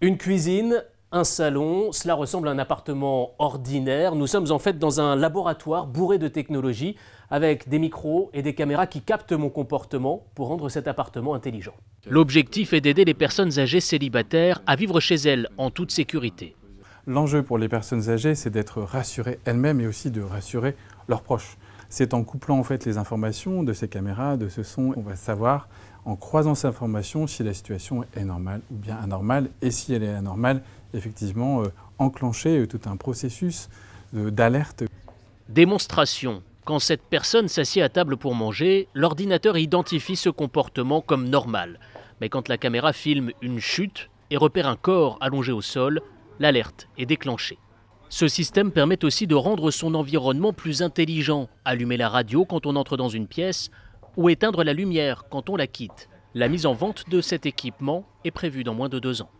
Une cuisine, un salon, cela ressemble à un appartement ordinaire. Nous sommes en fait dans un laboratoire bourré de technologies, avec des micros et des caméras qui captent mon comportement pour rendre cet appartement intelligent. L'objectif est d'aider les personnes âgées célibataires à vivre chez elles en toute sécurité. L'enjeu pour les personnes âgées, c'est d'être rassurées elles-mêmes et aussi de rassurer leurs proches. C'est en couplant en fait les informations de ces caméras, de ce son, on va savoir en croisant ces informations si la situation est normale ou bien anormale. Et si elle est anormale, effectivement, euh, enclencher euh, tout un processus euh, d'alerte. Démonstration. Quand cette personne s'assied à table pour manger, l'ordinateur identifie ce comportement comme normal. Mais quand la caméra filme une chute et repère un corps allongé au sol, l'alerte est déclenchée. Ce système permet aussi de rendre son environnement plus intelligent, allumer la radio quand on entre dans une pièce ou éteindre la lumière quand on la quitte. La mise en vente de cet équipement est prévue dans moins de deux ans.